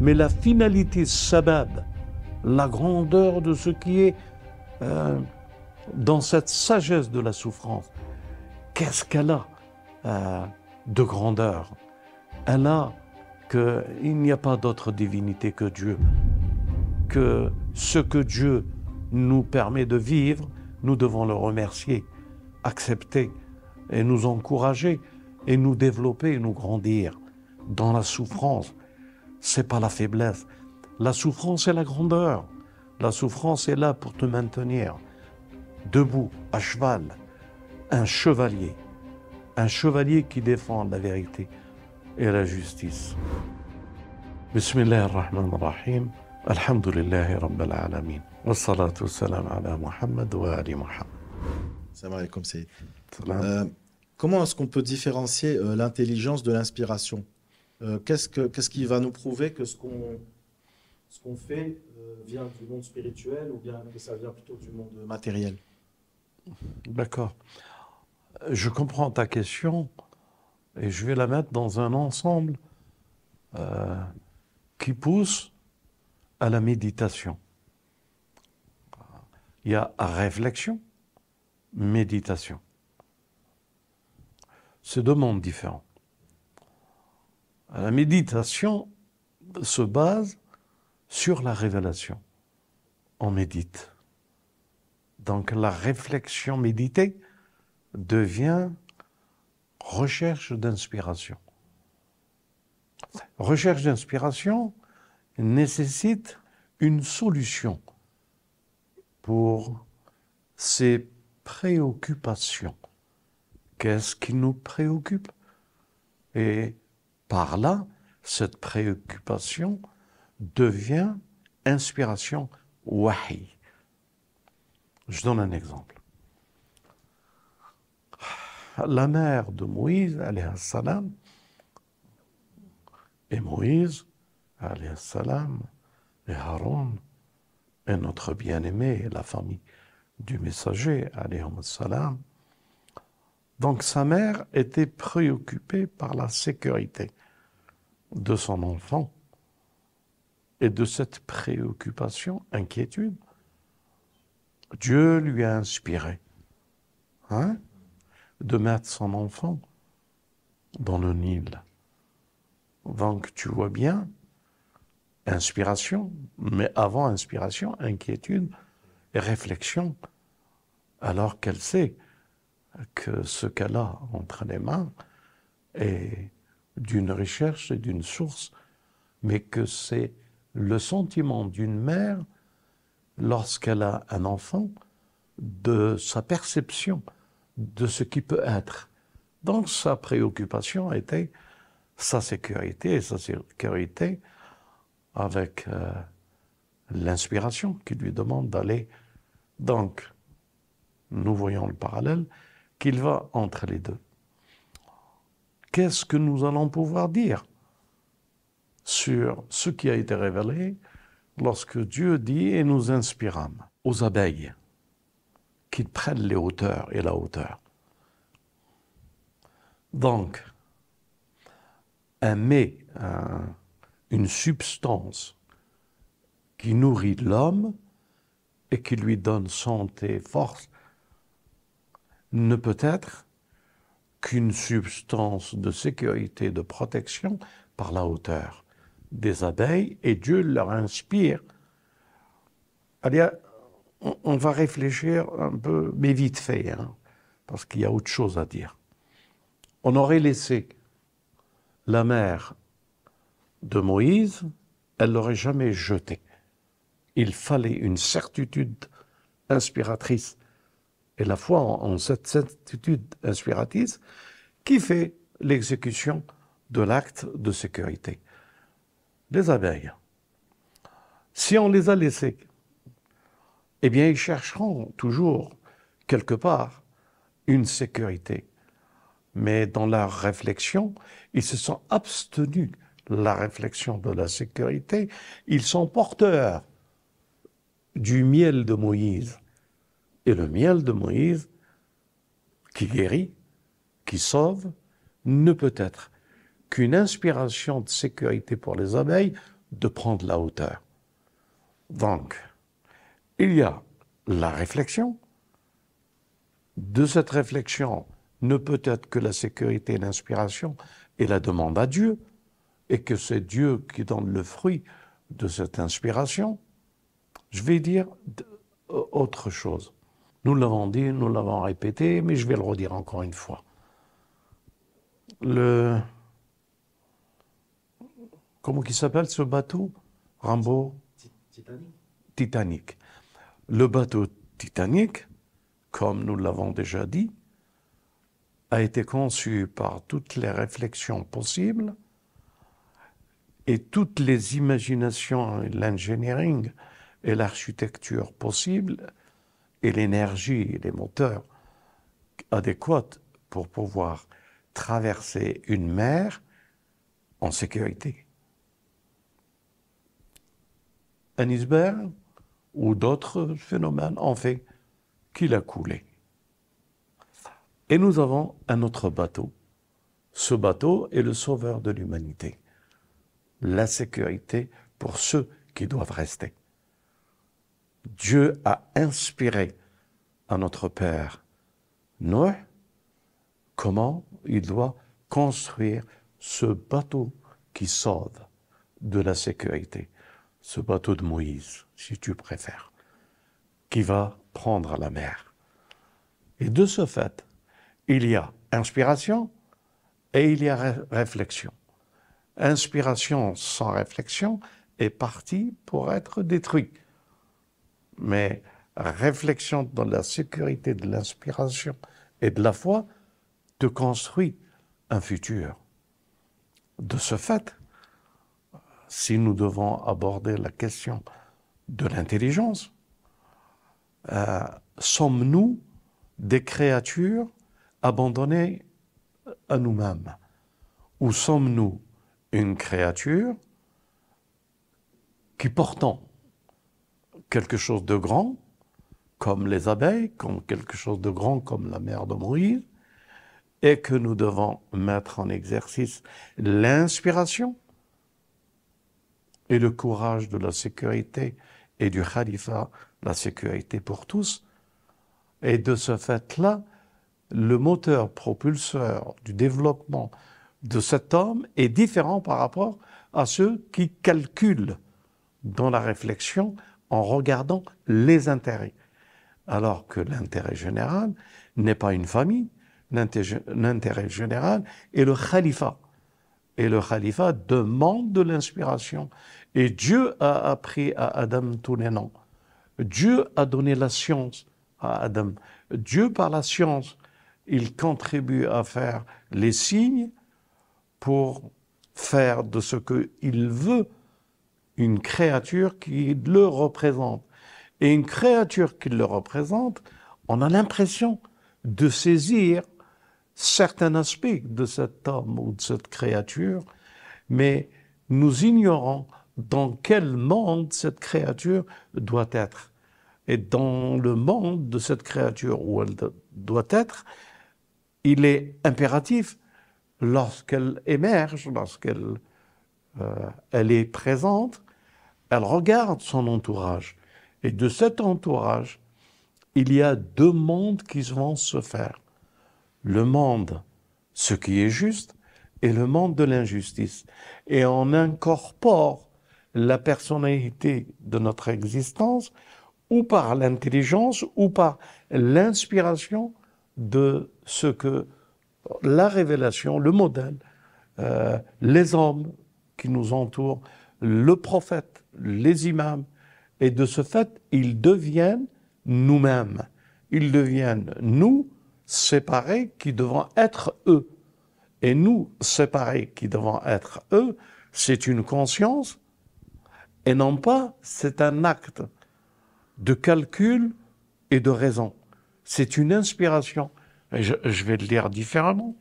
mais la finalité sabab, la grandeur de ce qui est euh, dans cette sagesse de la souffrance, qu'est-ce qu'elle a euh, de grandeur Elle a qu'il n'y a pas d'autre divinité que Dieu, que ce que Dieu nous permet de vivre, nous devons le remercier, accepter et nous encourager et nous développer et nous grandir dans la souffrance c'est pas la faiblesse. La souffrance est la grandeur. La souffrance est là pour te maintenir debout, à cheval, un chevalier, un chevalier qui défend la vérité et la justice. Bismillah ar-Rahman ar-Rahim. Alhamdulillahi Rabbil Alameen. Wa salatu salam ala Muhammad wa ali Muhammad. Salam alaikum, euh, comment est-ce qu'on peut différencier euh, l'intelligence de l'inspiration euh, qu'est-ce, qu'est-ce qui va nous prouver que ce qu'on, fait euh, vient du monde spirituel ou bien que ça vient plutôt du monde matériel D'accord. Je comprends ta question et je vais la mettre dans un ensemble euh, qui pousse à la méditation. Il y a réflexion, méditation. C'est deux mondes différents. La méditation se base sur la révélation. On médite. Donc la réflexion méditée devient recherche d'inspiration. Recherche d'inspiration nécessite une solution pour ces préoccupations. Qu'est-ce qui nous préoccupe Et par là, cette préoccupation devient inspiration wahi. Je donne un exemple. La mère de Moïse, salam, et Moïse, salam, et Haroun, et notre bien-aimé, la famille du messager, salam, donc sa mère était préoccupée par la sécurité de son enfant. Et de cette préoccupation, inquiétude, Dieu lui a inspiré hein, de mettre son enfant dans le Nil. Donc tu vois bien, inspiration, mais avant inspiration, inquiétude et réflexion, alors qu'elle sait que ce qu'elle a entre les mains est d'une recherche et d'une source, mais que c'est le sentiment d'une mère, lorsqu'elle a un enfant, de sa perception de ce qui peut être. Donc sa préoccupation était sa sécurité, et sa sécurité avec euh, l'inspiration qui lui demande d'aller. Donc, nous voyons le parallèle, qu'il va entre les deux. Qu'est-ce que nous allons pouvoir dire sur ce qui a été révélé lorsque Dieu dit et nous inspirâmes aux abeilles qu'ils prennent les hauteurs et la hauteur. Donc, un mets, une substance qui nourrit l'homme et qui lui donne santé, force, ne peut être qu'une substance de sécurité, de protection par la hauteur des abeilles, et Dieu leur inspire. Allez, on, va réfléchir un peu, mais vite fait, hein, parce qu'il y a autre chose à dire. On aurait laissé la mère de Moïse, elle l'aurait jamais jetée. Il fallait une certitude inspiratrice et la foi en, cette attitude inspiratrice qui fait l'exécution de l'acte de sécurité. Les abeilles, si on les a laissés, eh bien, ils chercheront toujours, quelque part, une sécurité. Mais dans leur réflexion, ils se sont abstenus la réflexion de la sécurité. Ils sont porteurs du miel de Moïse et le miel de Moïse, qui guérit, qui sauve, ne peut être qu'une inspiration de sécurité pour les abeilles de prendre la hauteur. Donc, il y a la réflexion. De cette réflexion ne peut être que la sécurité et l'inspiration et la demande à Dieu, et que c'est Dieu qui donne le fruit de cette inspiration. Je vais dire autre chose. Nous l'avons dit, nous l'avons répété, mais je vais le redire encore une fois. Le. Comment qui s'appelle ce bateau Rambo Titanic. Titanic. Le bateau Titanic, comme nous l'avons déjà dit, a été conçu par toutes les réflexions possibles et toutes les imaginations, l'engineering et l'architecture possibles et l'énergie et les moteurs adéquats pour pouvoir traverser une mer en sécurité. Un iceberg ou d'autres phénomènes ont fait qu'il a coulé. Et nous avons un autre bateau. Ce bateau est le sauveur de l'humanité. La sécurité pour ceux qui doivent rester. Dieu a inspiré à notre Père Noé comment il doit construire ce bateau qui sauve de la sécurité, ce bateau de Moïse, si tu préfères, qui va prendre la mer. Et de ce fait, il y a inspiration et il y a réflexion. Inspiration sans réflexion est partie pour être détruite mais réflexion dans la sécurité de l'inspiration et de la foi, te construit un futur. De ce fait, si nous devons aborder la question de l'intelligence, euh, sommes-nous des créatures abandonnées à nous-mêmes Ou sommes-nous une créature qui portant quelque chose de grand, comme les abeilles, comme quelque chose de grand, comme la mer de Moïse, et que nous devons mettre en exercice l'inspiration et le courage de la sécurité et du khalifa, la sécurité pour tous. Et de ce fait-là, le moteur propulseur du développement de cet homme est différent par rapport à ceux qui calculent dans la réflexion en regardant les intérêts. Alors que l'intérêt général n'est pas une famille, l'intérêt général est le khalifa. Et le khalifa demande de l'inspiration. Et Dieu a appris à Adam tous les noms. Dieu a donné la science à Adam. Dieu, par la science, il contribue à faire les signes pour faire de ce qu'il veut une créature qui le représente. Et une créature qui le représente, on a l'impression de saisir certains aspects de cet homme ou de cette créature, mais nous ignorons dans quel monde cette créature doit être. Et dans le monde de cette créature où elle doit être, il est impératif, lorsqu'elle émerge, lorsqu'elle euh, elle est présente, elle regarde son entourage. Et de cet entourage, il y a deux mondes qui vont se faire. Le monde, ce qui est juste, et le monde de l'injustice. Et on incorpore la personnalité de notre existence ou par l'intelligence ou par l'inspiration de ce que la révélation, le modèle, euh, les hommes qui nous entourent, le prophète, les imams, et de ce fait, ils deviennent nous-mêmes. Ils deviennent nous séparés qui devons être eux. Et nous séparés qui devons être eux, c'est une conscience et non pas c'est un acte de calcul et de raison. C'est une inspiration. je, je vais le lire différemment.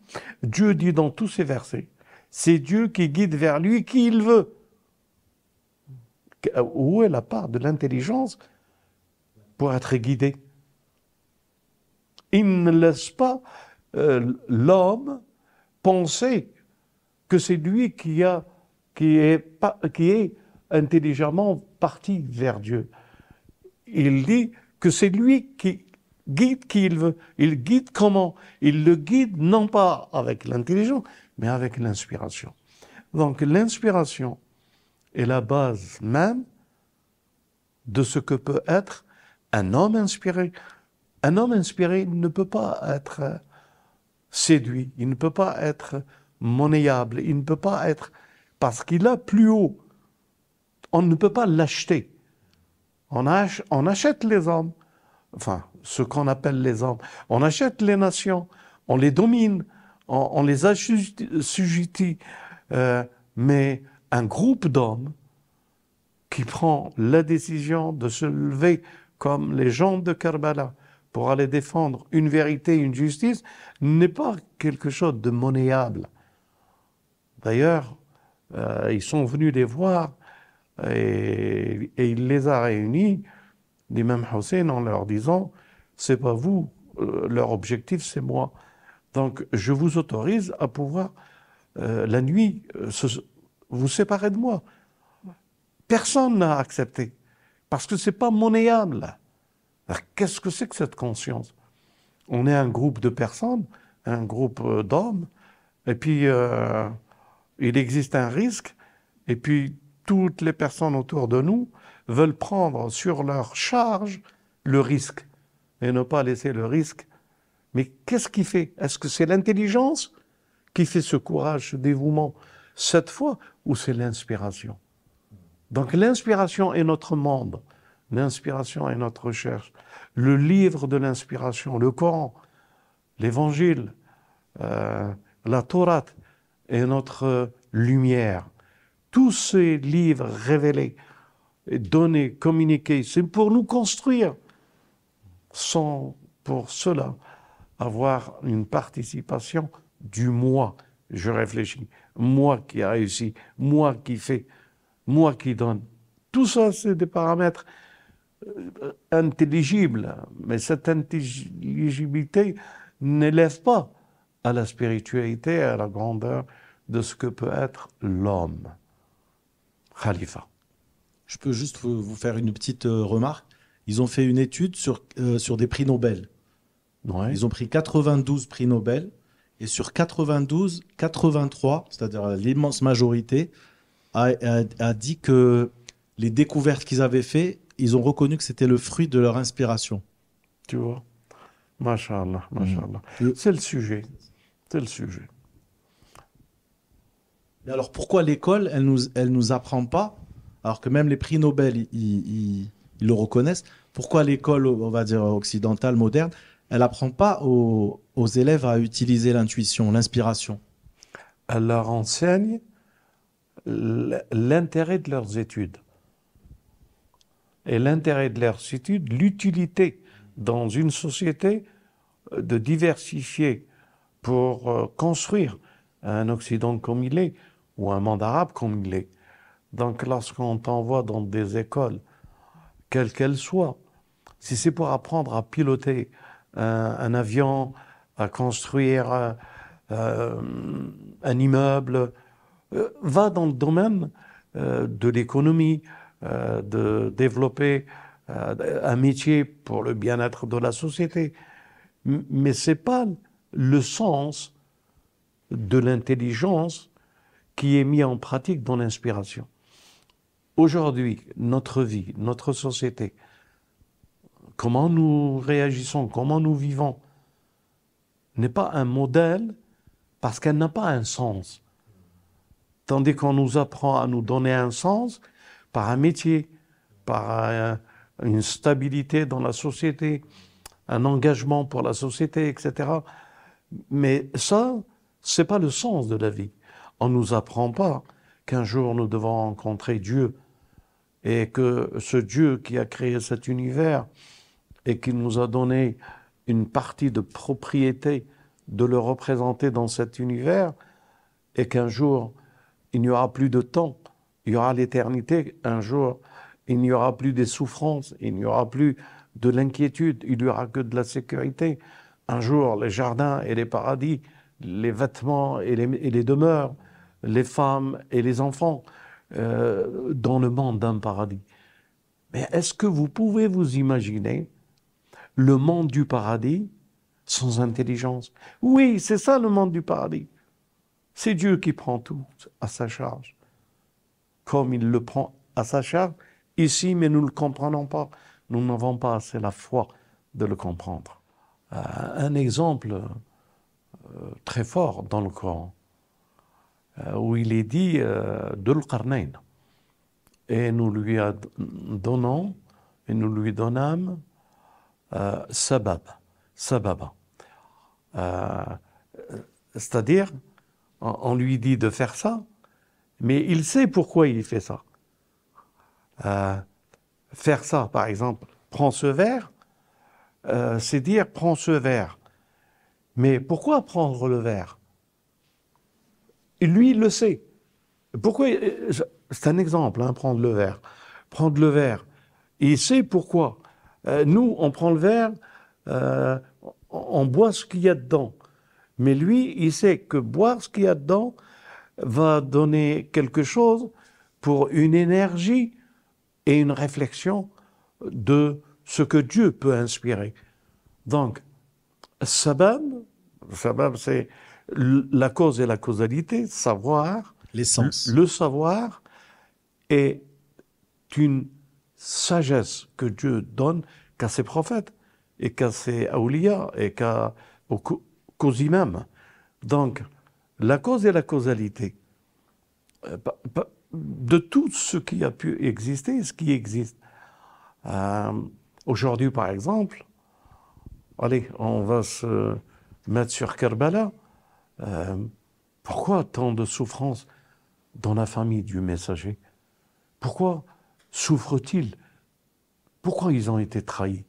Dieu dit dans tous ces versets, c'est Dieu qui guide vers lui qui il veut. Euh, où est la part de l'intelligence pour être guidé Il ne laisse pas euh, l'homme penser que c'est lui qui, a, qui, est, qui est intelligemment parti vers Dieu. Il dit que c'est lui qui guide qu'il veut. Il guide comment Il le guide non pas avec l'intelligence, mais avec l'inspiration. Donc l'inspiration est la base même de ce que peut être un homme inspiré. Un homme inspiré ne peut pas être séduit, il ne peut pas être monnayable, il ne peut pas être... Parce qu'il a plus haut. On ne peut pas l'acheter. On, achète les hommes, enfin, ce qu'on appelle les hommes. On achète les nations, on les domine, on, les assujettit. Euh, mais un groupe d'hommes qui prend la décision de se lever comme les gens de Karbala pour aller défendre une vérité, une justice, n'est pas quelque chose de monnayable. D'ailleurs, euh, ils sont venus les voir et, il les a réunis, l'imam Hussein, en leur disant, c'est pas vous, euh, leur objectif, c'est moi. Donc, je vous autorise à pouvoir, euh, la nuit, se, vous séparez de moi. Personne n'a accepté, parce que ce n'est pas Alors, Qu'est-ce que c'est que cette conscience On est un groupe de personnes, un groupe euh, d'hommes, et puis euh, il existe un risque, et puis toutes les personnes autour de nous veulent prendre sur leur charge le risque et ne pas laisser le risque. Mais qu'est-ce qui fait Est-ce que c'est l'intelligence qui fait ce courage, ce dévouement cette fois où c'est l'inspiration. Donc l'inspiration est notre monde, l'inspiration est notre recherche. Le livre de l'inspiration, le Coran, l'Évangile, euh, la Torah est notre lumière. Tous ces livres révélés, donnés, communiqués, c'est pour nous construire, sans pour cela avoir une participation du moi. Je réfléchis moi qui ai réussi, moi qui fais, moi qui donne. Tout ça, c'est des paramètres euh, intelligibles, mais cette intelligibilité n'élève pas à la spiritualité, à la grandeur de ce que peut être l'homme. Khalifa. Je peux juste vous faire une petite euh, remarque. Ils ont fait une étude sur, euh, sur des prix Nobel. Ils ont pris 92 prix Nobel et sur 92, 83, c'est-à-dire l'immense majorité, a, dit que les découvertes qu'ils avaient faites, ils ont reconnu que c'était le fruit de leur inspiration. Tu vois Masha'Allah, mm. masha'Allah. C'est le sujet. C'est le sujet. alors pourquoi l'école, elle ne nous, elle nous apprend pas, alors que même les prix Nobel, ils le reconnaissent, pourquoi l'école, on va dire occidentale, moderne, elle apprend pas aux, élèves à utiliser l'intuition, l'inspiration. Elle leur enseigne l'intérêt de leurs études. Et l'intérêt de leurs études, l'utilité dans une société euh, de diversifier pour euh, construire un Occident comme il est ou un monde arabe comme il est. Donc lorsqu'on t'envoie dans des écoles, quelles qu'elles soient, si c'est pour apprendre à piloter euh, un avion, à construire euh, un immeuble, euh, va dans le domaine de l'économie, de développer un métier pour le bien-être de la société. Mais ce n'est pas le sens de l'intelligence qui est mis en pratique dans l'inspiration. Aujourd'hui, notre vie, notre société, comment nous réagissons, comment nous vivons, n'est pas un modèle parce qu'elle n'a pas un sens. Tandis qu'on nous apprend à nous donner un sens par un métier, par une stabilité dans la société, un engagement pour la société, etc. Mais ça, c'est pas le sens de la vie. On nous apprend pas qu'un jour nous devons rencontrer Dieu et que ce Dieu qui a créé cet univers, et qu'il nous a donné une partie de propriété de le représenter dans cet univers, et qu'un jour, il n'y aura plus de temps, il y aura l'éternité, un jour, il n'y aura plus des souffrances, il n'y aura plus de l'inquiétude, il n'y aura que de la sécurité. Un jour, les jardins et les paradis, les vêtements et les, demeures, les femmes et les enfants, euh, dans le monde d'un paradis. Mais est-ce que vous pouvez vous imaginer le monde du paradis sans intelligence. Oui, c'est ça le monde du paradis. C'est Dieu qui prend tout à sa charge. Comme il le prend à sa charge ici, mais nous ne le comprenons pas. Nous n'avons pas assez la foi de le comprendre. Euh, un exemple euh, très fort dans le Coran, euh, où il est dit de l'Qarnain. Et nous lui donnons, et nous lui donnâmes sababa. Euh, sababa. Euh, c'est-à-dire, on lui dit de faire ça, mais il sait pourquoi il fait ça. Euh, faire ça, par exemple, prends ce verre, c'est dire prends ce verre. Mais pourquoi prendre le verre Lui, il le sait. Pourquoi C'est un exemple, hein, prendre le verre. Prendre le verre. Il sait pourquoi. Euh, nous, on prend le verre, euh, on boit ce qu'il y a dedans. Mais lui, il sait que boire ce qu'il y a dedans va donner quelque chose pour une énergie et une réflexion de ce que Dieu peut inspirer. Donc, sabab, sabab, c'est la cause et la causalité, savoir, le savoir est une sagesse que Dieu donne qu'à ses prophètes et qu'à ses Aulia et qu'à qu'aux imams. Donc, la cause et la causalité euh, de tout ce qui a pu exister et ce qui existe. Euh, aujourd'hui, par exemple, allez, on va se mettre sur Karbala. Euh, pourquoi tant de souffrance dans la famille du messager Pourquoi souffrent-ils Pourquoi ils ont été trahis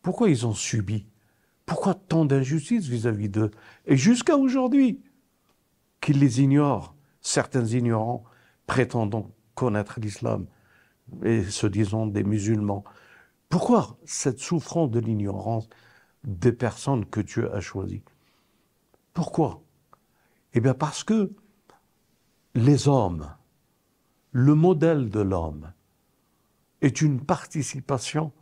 Pourquoi ils ont subi Pourquoi tant d'injustices vis-à-vis d'eux Et jusqu'à aujourd'hui, qu'ils les ignorent, certains ignorants prétendant connaître l'islam et se disant des musulmans. Pourquoi cette souffrance de l'ignorance des personnes que Dieu a choisies Pourquoi Eh bien parce que les hommes, le modèle de l'homme, est une participation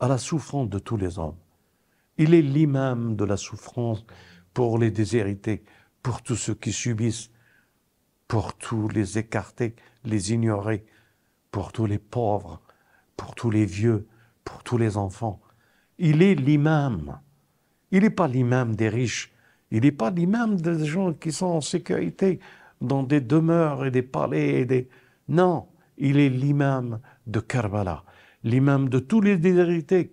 à la souffrance de tous les hommes. Il est l'imam de la souffrance pour les déshérités, pour tous ceux qui subissent, pour tous les écartés, les ignorés, pour tous les pauvres, pour tous les vieux, pour tous les enfants. Il est l'imam. Il n'est pas l'imam des riches. Il n'est pas l'imam des gens qui sont en sécurité dans des demeures et des palais et des... Non, il est l'imam de Karbala, l'imam de tous les déshérités.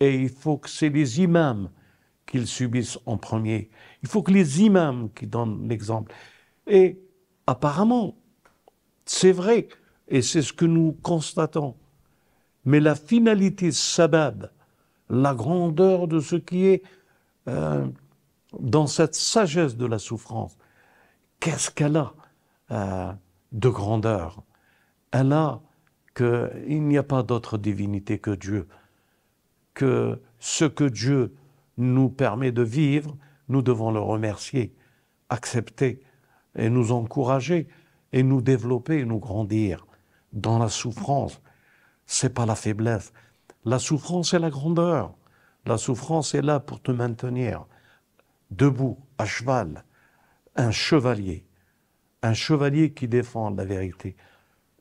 Et il faut que c'est les imams qu'ils subissent en premier. Il faut que les imams qui donnent l'exemple. Et apparemment, c'est vrai, et c'est ce que nous constatons. Mais la finalité sabab, la grandeur de ce qui est euh, dans cette sagesse de la souffrance, qu'est-ce qu'elle a euh, de grandeur elle a qu'il n'y a pas d'autre divinité que Dieu, que ce que Dieu nous permet de vivre, nous devons le remercier, accepter et nous encourager et nous développer et nous grandir dans la souffrance. n'est pas la faiblesse. La souffrance est la grandeur. La souffrance est là pour te maintenir debout, à cheval, un chevalier, un chevalier qui défend la vérité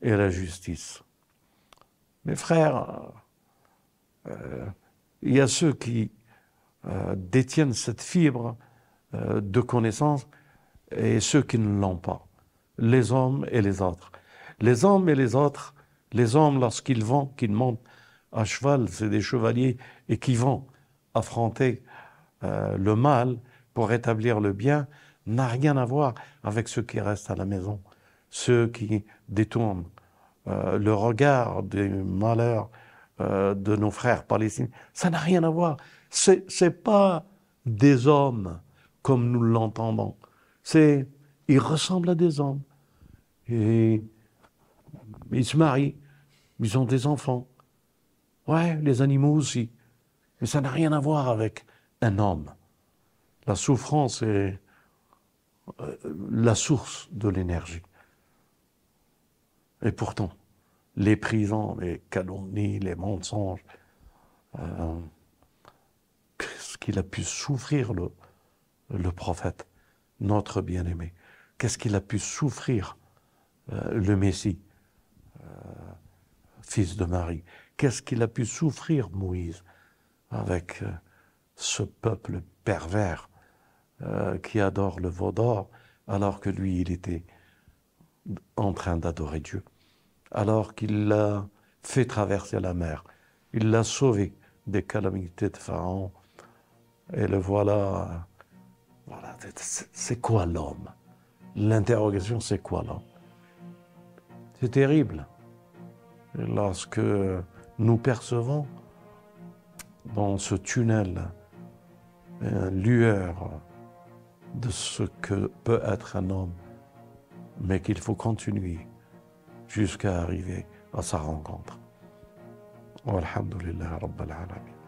et la justice. Mes frères, euh, il y a ceux qui euh, détiennent cette fibre euh, de connaissance et ceux qui ne l'ont pas, les hommes et les autres. Les hommes et les autres, les hommes lorsqu'ils vont, qu'ils montent à cheval, c'est des chevaliers et qui vont affronter le mal pour rétablir le bien, n'a rien à voir avec ceux qui restent à la maison ceux qui détournent euh, le regard des malheurs euh, de nos frères palestiniens, ça n'a rien à voir. Ce n'est pas des hommes comme nous l'entendons. C'est, ils ressemblent à des hommes. ils se marient, ils ont des enfants. Ouais, les animaux aussi. Mais ça n'a rien à voir avec un homme. La souffrance est euh, la source de l'énergie. Et pourtant, les prisons, les calomnies, les mensonges, qu'est-ce euh, qu'il a pu souffrir le, prophète, notre bien-aimé Qu'est-ce qu'il a pu souffrir euh, le Messie, euh, fils de Marie Qu'est-ce qu'il a pu souffrir Moïse avec ce peuple pervers qui adore le veau d'or alors que lui, il était en train d'adorer Dieu alors qu'il l'a fait traverser la mer. Il l'a sauvé des calamités de Pharaon. Et le voilà. voilà c'est quoi l'homme L'interrogation, c'est quoi l'homme C'est terrible. lorsque nous percevons dans ce tunnel lueur de ce que peut être un homme, mais qu'il faut continuer jusqu'à arriver à sa rencontre. Alhamdulillah Rabbil Alamin.